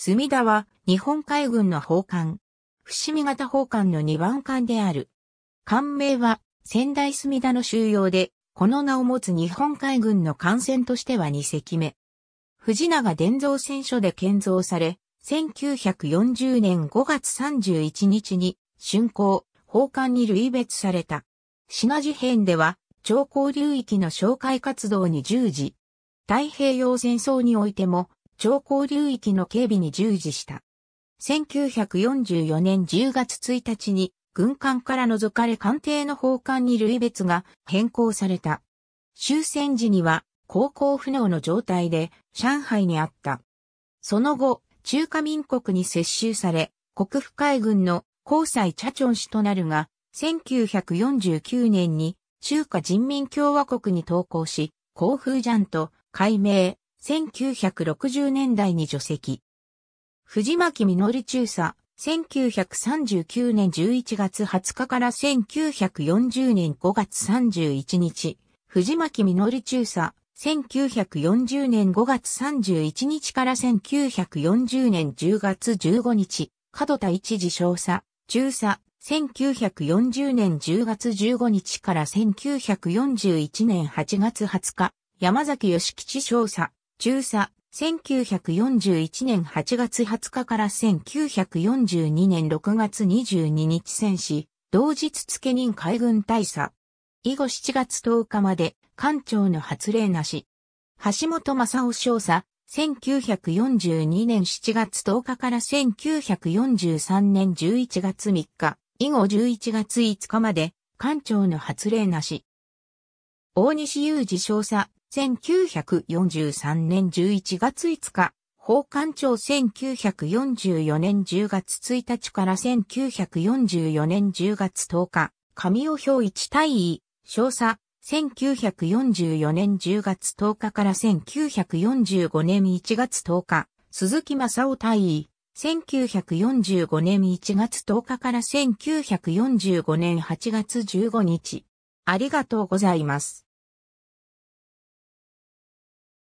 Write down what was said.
隅田は日本海軍の砲艦。伏見型砲艦の2番艦である。艦名は仙台隅田の収容で、この名を持つ日本海軍の艦船としては2隻目。藤永伝造船所で建造され、1940年5月31日に竣工、砲艦に類別された。シナ事変では、長江流域の紹介活動に従事。太平洋戦争においても、超高流域の警備に従事した。1944年10月1日に軍艦から除かれ艦艇の砲艦に類別が変更された。終戦時には航行不能の状態で上海にあった。その後、中華民国に接収され、国府海軍の交際茶チョン氏となるが、1949年に中華人民共和国に投降し、航風ジャンと改名、1960年代に除籍。藤巻実中佐、1939年11月20日から1940年5月31日、藤巻実中佐、1940年5月31日から1940年10月15日、角田一次少佐、中佐、1940年10月15日から1941年8月20日、山崎義吉少佐、中佐、1941年8月20日から1942年6月22日戦死、同日付任海軍大佐。以後7月10日まで、艦長の発令なし。橋本正夫少佐、1942年7月10日から1943年11月3日、以後11月5日まで、艦長の発令なし。大西雄二少佐、1943年11月5日、法官庁1944年10月1日から1944年10月10日、神尾表一大尉、少佐、1944年10月10日から1945年1月10日、鈴木正夫大尉、1945年1月10日から1945年8月15日。ありがとうございます。